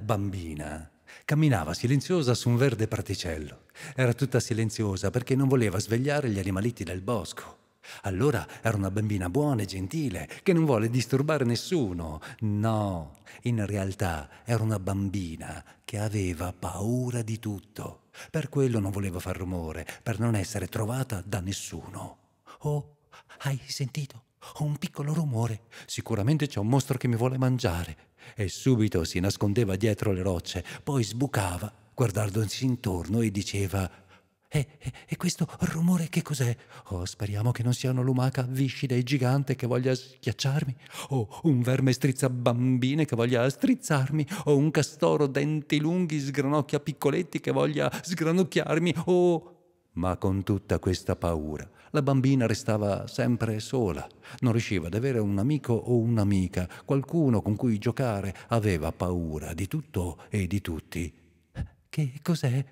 bambina camminava silenziosa su un verde praticello. Era tutta silenziosa perché non voleva svegliare gli animaletti del bosco. Allora era una bambina buona e gentile, che non vuole disturbare nessuno. No, in realtà era una bambina che aveva paura di tutto. Per quello non voleva far rumore, per non essere trovata da nessuno. Oh, hai sentito? Ho un piccolo rumore. Sicuramente c'è un mostro che mi vuole mangiare. E subito si nascondeva dietro le rocce, poi sbucava, guardandosi intorno e diceva: E, eh, e, eh, e questo rumore che cos'è? Oh, speriamo che non sia una lumaca viscida e gigante che voglia schiacciarmi, o oh, un verme strizza bambine che voglia strizzarmi, o oh, un castoro denti lunghi sgranocchia piccoletti che voglia sgranocchiarmi, o. Oh, ma con tutta questa paura, la bambina restava sempre sola, non riusciva ad avere un amico o un'amica, qualcuno con cui giocare, aveva paura di tutto e di tutti. Che cos'è?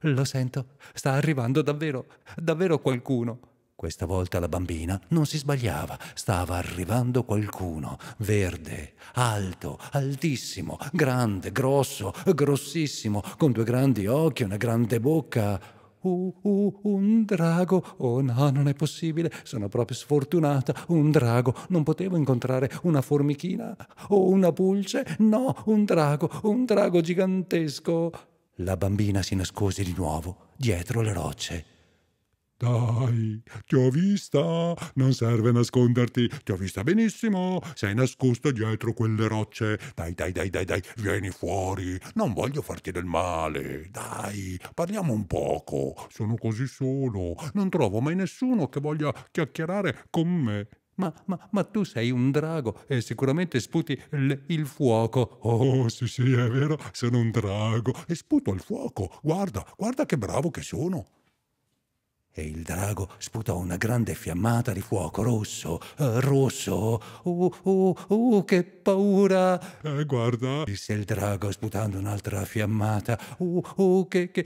Lo sento, sta arrivando davvero, davvero qualcuno. Questa volta la bambina non si sbagliava, stava arrivando qualcuno, verde, alto, altissimo, grande, grosso, grossissimo, con due grandi occhi, una grande bocca uh, uh, un drago. Oh no, non è possibile, sono proprio sfortunata. Un drago, non potevo incontrare una formichina o una pulce. No, un drago, un drago gigantesco. La bambina si nascose di nuovo dietro le rocce. Dai, ti ho vista, non serve nasconderti, ti ho vista benissimo, sei nascosto dietro quelle rocce. Dai, dai, dai, dai, dai, vieni fuori, non voglio farti del male, dai, parliamo un poco, sono così solo, non trovo mai nessuno che voglia chiacchierare con me. Ma, ma, ma, tu sei un drago e sicuramente sputi il fuoco. Oh, sì, sì, è vero, sono un drago e sputo il fuoco. Guarda, guarda che bravo che sono. E il drago sputò una grande fiammata di fuoco rosso, eh, rosso. Uh, uh, uh, che paura! Eh, guarda, disse il drago sputando un'altra fiammata. Uh, uh, che, che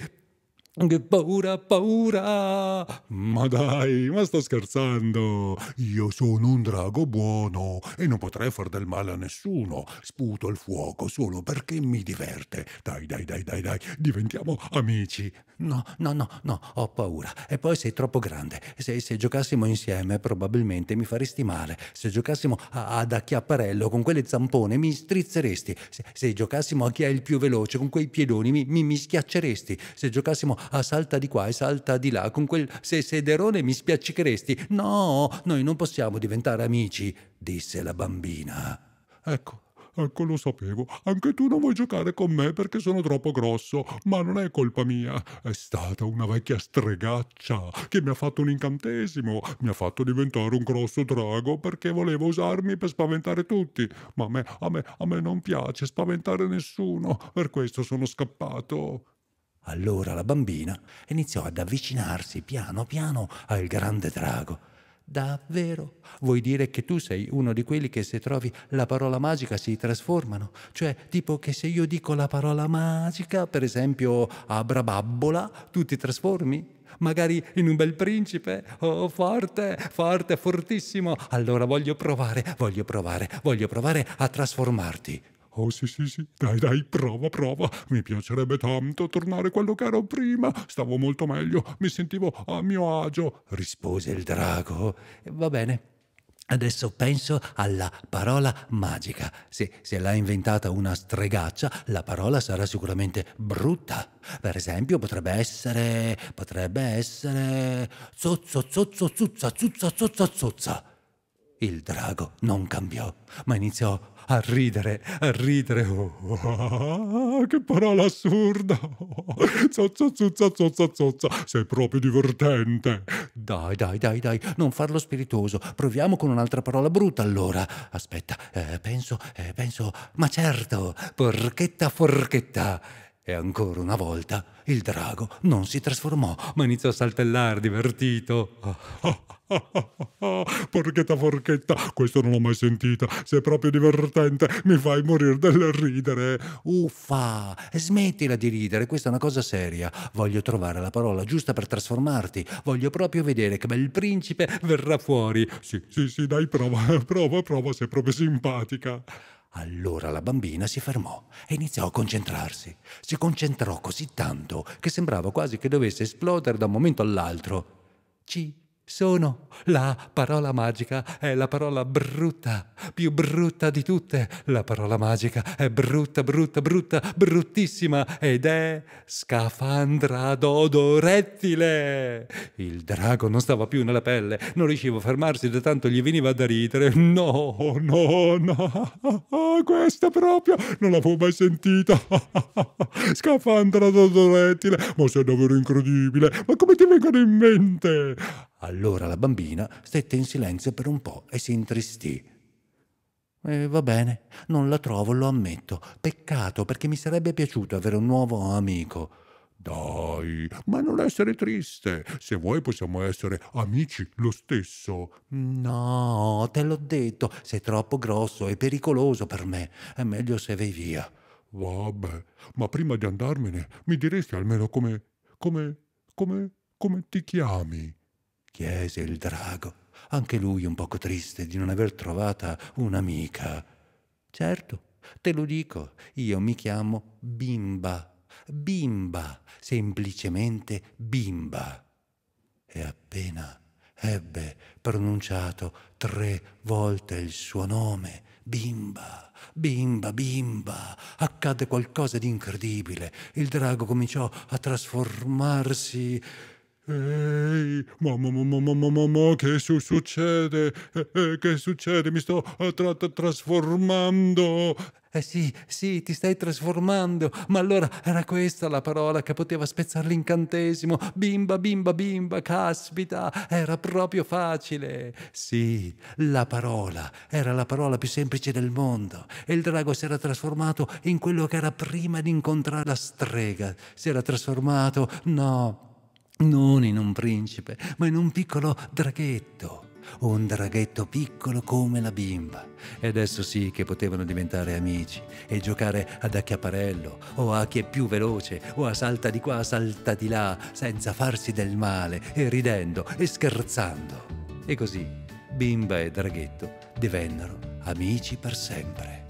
che paura, paura! Ma dai, ma sto scherzando! Io sono un drago buono e non potrei far del male a nessuno. Sputo il fuoco solo perché mi diverte. Dai, dai, dai, dai, dai, diventiamo amici. No, no, no, no, ho paura. E poi sei troppo grande. Se, se giocassimo insieme probabilmente mi faresti male. Se giocassimo a, ad acchiapparello con quelle zampone mi strizzeresti. Se, se, giocassimo a chi è il più veloce con quei piedoni mi, mi, mi schiacceresti. Se giocassimo ah, salta di qua e salta di là, con quel se sederone mi spiaccicheresti. No, noi non possiamo diventare amici, disse la bambina. Ecco, Ecco, lo sapevo. Anche tu non vuoi giocare con me perché sono troppo grosso, ma non è colpa mia. È stata una vecchia stregaccia che mi ha fatto un incantesimo, mi ha fatto diventare un grosso drago perché voleva usarmi per spaventare tutti. Ma a me, a me, a me non piace spaventare nessuno, per questo sono scappato. Allora la bambina iniziò ad avvicinarsi piano piano al grande drago. Davvero? Vuoi dire che tu sei uno di quelli che se trovi la parola magica si trasformano? Cioè, tipo che se io dico la parola magica, per esempio abrababbola, tu ti trasformi? Magari in un bel principe? Oh, forte, forte, fortissimo! Allora voglio provare, voglio provare, voglio provare a trasformarti. Oh sì sì sì, dai dai, prova prova. Mi piacerebbe tanto tornare quello che ero prima. Stavo molto meglio, mi sentivo a mio agio, rispose il drago. Va bene. Adesso penso alla parola magica. Se, se l'ha inventata una stregaccia, la parola sarà sicuramente brutta. Per esempio, potrebbe essere. potrebbe essere. zozzo, zozzo, zuzza, zuzza, zozza, zozza. Il drago non cambiò, ma iniziò a ridere, a ridere. Oh, oh, oh, che parola assurda! Zozza, zozzo, zozza, zozza, sei proprio divertente. Dai, dai, dai, dai, non farlo spiritoso. Proviamo con un'altra parola brutta allora. Aspetta, eh, penso, eh, penso, ma certo, porchetta, forchetta. E ancora una volta il drago non si trasformò, ma iniziò a saltellare divertito. porchetta, porchetta, questo non l'ho mai sentita. Sei proprio divertente, mi fai morire dal ridere. Uffa, smettila di ridere, questa è una cosa seria. Voglio trovare la parola giusta per trasformarti. Voglio proprio vedere che bel principe verrà fuori. Sì, sì, sì, dai, prova, prova, prova, sei proprio simpatica. Allora la bambina si fermò e iniziò a concentrarsi. Si concentrò così tanto che sembrava quasi che dovesse esplodere da un momento all'altro. Ci sono la parola magica, è la parola brutta, più brutta di tutte. La parola magica è brutta, brutta, brutta, bruttissima ed è scafandra d'odorettile. Il drago non stava più nella pelle, non riusciva a fermarsi da tanto gli veniva da ridere. No, no, no, questa proprio non l'avevo mai sentita. Scafandra d'odorettile, ma sei davvero incredibile, ma come ti vengono in mente? Allora la bambina stette in silenzio per un po' e si intristì. E eh, va bene, non la trovo, lo ammetto. Peccato, perché mi sarebbe piaciuto avere un nuovo amico. Dai, ma non essere triste. Se vuoi possiamo essere amici lo stesso. No, te l'ho detto, sei troppo grosso e pericoloso per me. È meglio se vai via. Vabbè, ma prima di andarmene mi diresti almeno come... come... come... come ti chiami? chiese il drago, anche lui un poco triste di non aver trovata un'amica. Certo, te lo dico, io mi chiamo Bimba. Bimba, semplicemente Bimba. E appena ebbe pronunciato tre volte il suo nome, Bimba, bimba, bimba, accadde qualcosa di incredibile. Il drago cominciò a trasformarsi Ehi, ma, ma, ma, ma che su succede? Eh, eh, che succede? Mi sto eh, tra trasformando. Eh sì, sì, ti stai trasformando. Ma allora era questa la parola che poteva spezzare l'incantesimo. Bimba, bimba, bimba, caspita, era proprio facile. Sì, la parola era la parola più semplice del mondo. E il drago si era trasformato in quello che era prima di incontrare la strega. Si era trasformato, no, non in un principe, ma in un piccolo draghetto. Un draghetto piccolo come la bimba. E adesso sì che potevano diventare amici e giocare ad acchiapparello o a chi è più veloce o a salta di qua, salta di là, senza farsi del male e ridendo e scherzando. E così bimba e draghetto divennero amici per sempre.